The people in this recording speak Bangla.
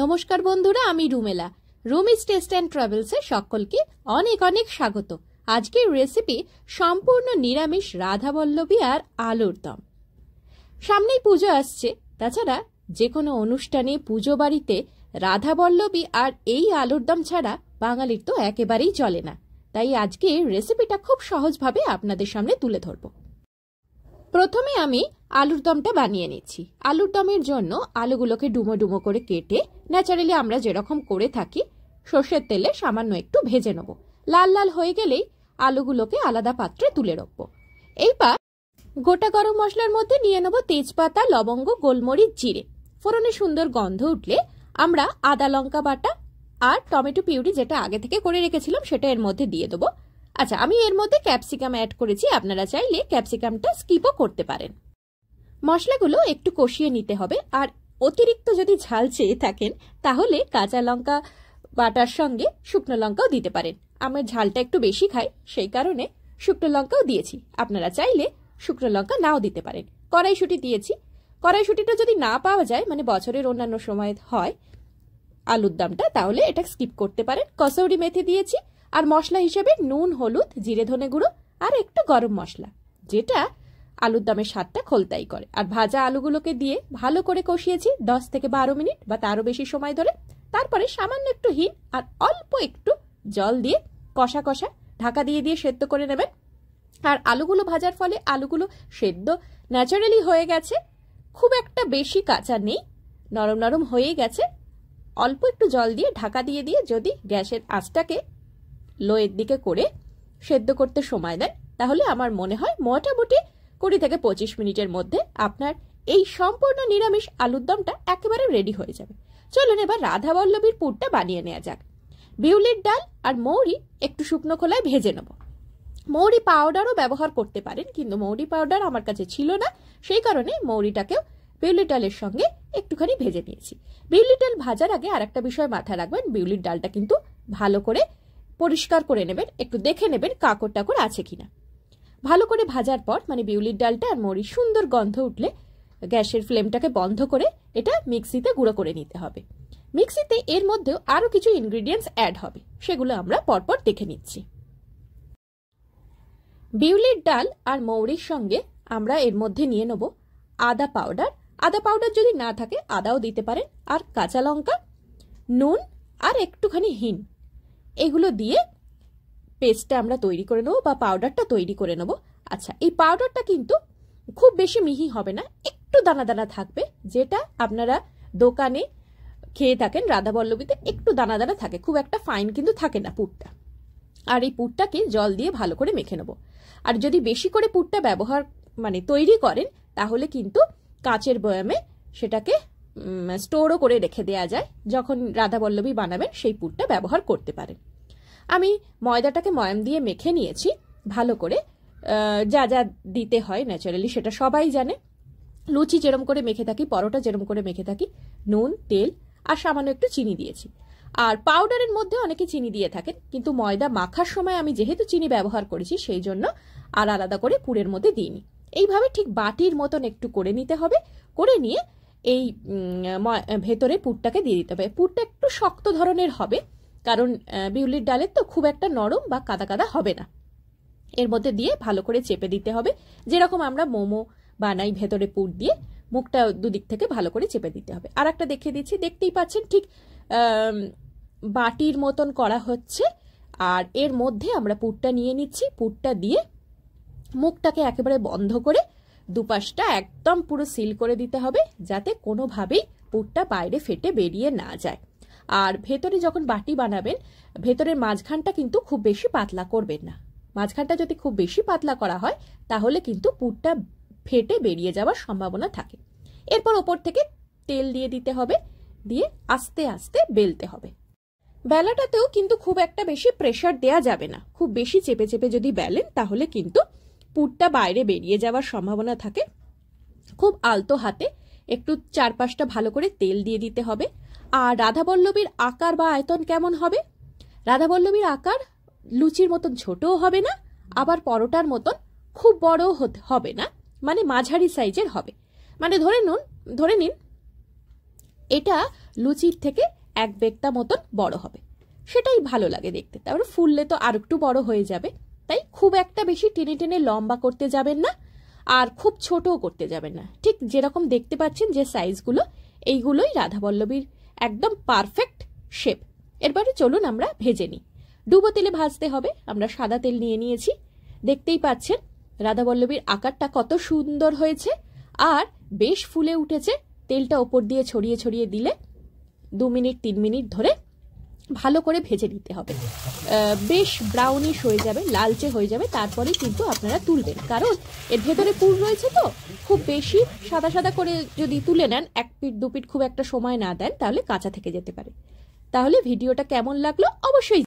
নমস্কার বন্ধুরা আমি রুমেলা রুমিস টেস্ট অ্যান্ড ট্রাভেলসে সকলকে অনেক অনেক স্বাগত আজকের রেসিপি সম্পূর্ণ নিরামিষ রাধাবল্লভী আর আলুর দম সামনেই পুজো আসছে তাছাড়া যে কোনো অনুষ্ঠানে পুজো বাড়িতে রাধাবল্লভী আর এই আলুর দম ছাড়া বাঙালির তো একেবারেই চলে না তাই আজকে রেসিপিটা খুব সহজভাবে আপনাদের সামনে তুলে ধরবো প্রথমে আমি আলুর দমটা বানিয়ে নিচ্ছি আলুর দমের জন্য আলুগুলোকে ডুমো ডুমো করে কেটে ন্যাচারালি আমরা যেরকম করে থাকি সর্ষের তেলে সামান্য একটু ভেজে নেব লাল লাল হয়ে গেলেই আলুগুলোকে আলাদা পাত্রে তুলে রাখবো এইবার গোটা গরম মশলার মধ্যে নিয়ে নেব তেজপাতা লবঙ্গ গোলমরিচ জিরে ফোড়নে সুন্দর গন্ধ উঠলে আমরা আদা লঙ্কা বাটা আর টমেটো পিউরি যেটা আগে থেকে করে রেখেছিলাম সেটা এর মধ্যে দিয়ে দেবো আচ্ছা আমি এর মধ্যে ক্যাপসিকাম অ্যাড করেছি আপনারা চাইলে ক্যাপসিকামটা স্কিপও করতে পারেন মশলাগুলো একটু কষিয়ে নিতে হবে আর অতিরিক্ত যদি ঝাল চেয়ে থাকেন তাহলে কাঁচা লঙ্কা বাটার সঙ্গে শুকনো লঙ্কাও দিতে পারেন আমার ঝালটা একটু বেশি খাই সেই কারণে শুকনো লঙ্কাও দিয়েছি আপনারা চাইলে শুকনো লঙ্কা নাও দিতে পারেন কড়াইশুটি দিয়েছি কড়াইশুটিটা যদি না পাওয়া যায় মানে বছরের অন্যান্য সময় হয় আলুর দামটা তাহলে এটা স্কিপ করতে পারেন কসৌরি মেথি দিয়েছি আর মশলা হিসেবে নুন হলুদ জিরে ধনে গুঁড়ো আর একটু গরম মশলা যেটা আলুর দামের স্বাদটা খোলতাই করে আর ভাজা আলুগুলোকে দিয়ে ভালো করে কষিয়েছি দশ থেকে বারো মিনিট বা তারও বেশি সময় ধরে তারপরে সামান্য একটু হিন আর অল্প একটু জল দিয়ে কষা কষা ঢাকা দিয়ে দিয়ে সেদ্ধ করে নেবেন আর আলুগুলো ভাজার ফলে আলুগুলো সেদ্ধ ন্যাচারালি হয়ে গেছে খুব একটা বেশি কাঁচা নেই নরম নরম হয়ে গেছে অল্প একটু জল দিয়ে ঢাকা দিয়ে দিয়ে যদি গ্যাসের আঁচটাকে লোয়ের দিকে করে সেদ্ধ করতে সময় দেন তাহলে আমার মনে হয় মোটামুটি কুড়ি থেকে পঁচিশ মিনিটের মধ্যে আপনার এই সম্পূর্ণ নিরামিষ আলুর দমটা একেবারে রেডি হয়ে যাবে চলুন এবার রাধা বল্লভীর পুরটা বানিয়ে নেওয়া যাক বিউলির ডাল আর মৌরি একটু শুকনো খোলায় ভেজে নেব মৌরি পাউডারও ব্যবহার করতে পারেন কিন্তু মৌরি পাউডার আমার কাছে ছিল না সেই কারণে মৌরিটাকেও বিউলির ডালের সঙ্গে একটুখানি ভেজে নিয়েছি বিউলির ডাল ভাজার আগে আর একটা বিষয় মাথায় রাখবেন বিউলির ডালটা কিন্তু ভালো করে পরিষ্কার করে নেবেন একটু দেখে নেবেন কাকর টাকর আছে কিনা ভালো করে ভাজার পর মানে বিউলির ডালটা আর মরি সুন্দর গন্ধ উঠলে গ্যাসের ফ্লেমটাকে বন্ধ করে এটা মিক্সিতে গুঁড়ো করে নিতে হবে মিক্সিতে এর মধ্যেও আরও কিছু ইনগ্রিডিয়েন্টস অ্যাড হবে সেগুলো আমরা পরপর দেখে নিচ্ছি বিউলির ডাল আর মৌরির সঙ্গে আমরা এর মধ্যে নিয়ে নেব আদা পাউডার আদা পাউডার যদি না থাকে আদাও দিতে পারেন আর কাঁচা লঙ্কা নুন আর একটুখানি হিন এগুলো দিয়ে পেস্টটা আমরা তৈরি করে নেবো বা পাউডারটা তৈরি করে নেবো আচ্ছা এই পাউডারটা কিন্তু খুব বেশি মিহি হবে না একটু দানা দানা থাকবে যেটা আপনারা দোকানে খেয়ে থাকেন রাধাবল্লভীতে একটু দানা দানা থাকে খুব একটা ফাইন কিন্তু থাকে না পুরটা আর এই পুরটাকে জল দিয়ে ভালো করে মেখে নেব আর যদি বেশি করে পুরটা ব্যবহার মানে তৈরি করেন তাহলে কিন্তু কাঁচের বয়ামে সেটাকে স্টোরও করে রেখে দেয়া যায় যখন রাধা বল্লভী বানাবেন সেই পুরটা ব্যবহার করতে পারেন আমি ময়দাটাকে ময়াম দিয়ে মেখে নিয়েছি ভালো করে যা যা দিতে হয় ন্যাচারালি সেটা সবাই জানে লুচি যেরম করে মেখে থাকি পরোটা যেরম করে মেখে থাকি নুন তেল আর সামান্য একটু চিনি দিয়েছি আর পাউডারের মধ্যে অনেকে চিনি দিয়ে থাকেন কিন্তু ময়দা মাখার সময় আমি যেহেতু চিনি ব্যবহার করেছি সেই জন্য আর আলাদা করে পুরের মধ্যে দিইনি এইভাবে ঠিক বাটির মতন একটু করে নিতে হবে করে নিয়ে এই ভেতরে পুরটাকে দিয়ে দিতে হবে পুরটা একটু শক্ত ধরনের হবে কারণ বিউলির ডালের তো খুব একটা নরম বা কাদা কাদা হবে না এর মধ্যে দিয়ে ভালো করে চেপে দিতে হবে যেরকম আমরা মোমো বানাই ভেতরে পুর দিয়ে মুখটা দুদিক থেকে ভালো করে চেপে দিতে হবে আর একটা দেখিয়ে দিচ্ছি দেখতেই পাচ্ছেন ঠিক বাটির মতন করা হচ্ছে আর এর মধ্যে আমরা পুরটা নিয়ে নিচ্ছি পুরটা দিয়ে মুখটাকে একেবারে বন্ধ করে দুপাশটা একদম পুরো সিল করে দিতে হবে যাতে কোনোভাবেই পুরটা বাইরে ফেটে বেরিয়ে না যায় আর ভেতরে যখন বাটি বানাবেন ভেতরের মাঝখানটা কিন্তু খুব বেশি পাতলা করবেন না মাঝখানটা যদি খুব বেশি পাতলা করা হয় তাহলে কিন্তু পুরটা ফেটে বেরিয়ে যাওয়ার সম্ভাবনা থাকে এরপর ওপর থেকে তেল দিয়ে দিতে হবে দিয়ে আস্তে আস্তে বেলতে হবে বেলাটাতেও কিন্তু খুব একটা বেশি প্রেশার দেয়া যাবে না খুব বেশি চেপে চেপে যদি বেলেন তাহলে কিন্তু পুরটা বাইরে বেরিয়ে যাওয়ার সম্ভাবনা থাকে খুব আলতো হাতে একটু চারপাশটা ভালো করে তেল দিয়ে দিতে হবে আর রাধাবল্লবীর আকার বা আয়তন কেমন হবে রাধাবল্লবীর আকার লুচির মতন ছোটও হবে না আবার পরোটার মতন খুব বড়ও হতে হবে না মানে মাঝারি সাইজের হবে মানে ধরে নুন ধরে নিন এটা লুচির থেকে এক বেগটা মতন বড় হবে সেটাই ভালো লাগে দেখতে তারপরে ফুললে তো আর একটু বড় হয়ে যাবে তাই খুব একটা বেশি টেনে টেনে লম্বা করতে যাবেন না আর খুব ছোটও করতে যাবেন না ঠিক যেরকম দেখতে পাচ্ছেন যে সাইজগুলো এইগুলোই রাধাবল্লভীর একদম পারফেক্ট শেপ এরপরে চলুন আমরা ভেজে নিই ডুবো তেলে ভাজতে হবে আমরা সাদা তেল নিয়ে নিয়েছি দেখতেই পাচ্ছেন রাধাবল্লভীর আকারটা কত সুন্দর হয়েছে আর বেশ ফুলে উঠেছে তেলটা ওপর দিয়ে ছড়িয়ে ছড়িয়ে দিলে দু মিনিট তিন মিনিট ধরে ভালো করে ভেজে নিতে হবে বেশ ব্রাউনিশ হয়ে যাবে লালচে হয়ে যাবে তারপরে কিন্তু আপনারা তুলবেন কারণ এর ভেতরে পুর রয়েছে তো খুব বেশি সাদা সাদা করে যদি তুলে নেন এক পিট দু পিট খুব একটা সময় না দেন তাহলে কাঁচা থেকে যেতে পারে তাহলে ভিডিওটা কেমন লাগলো অবশ্যই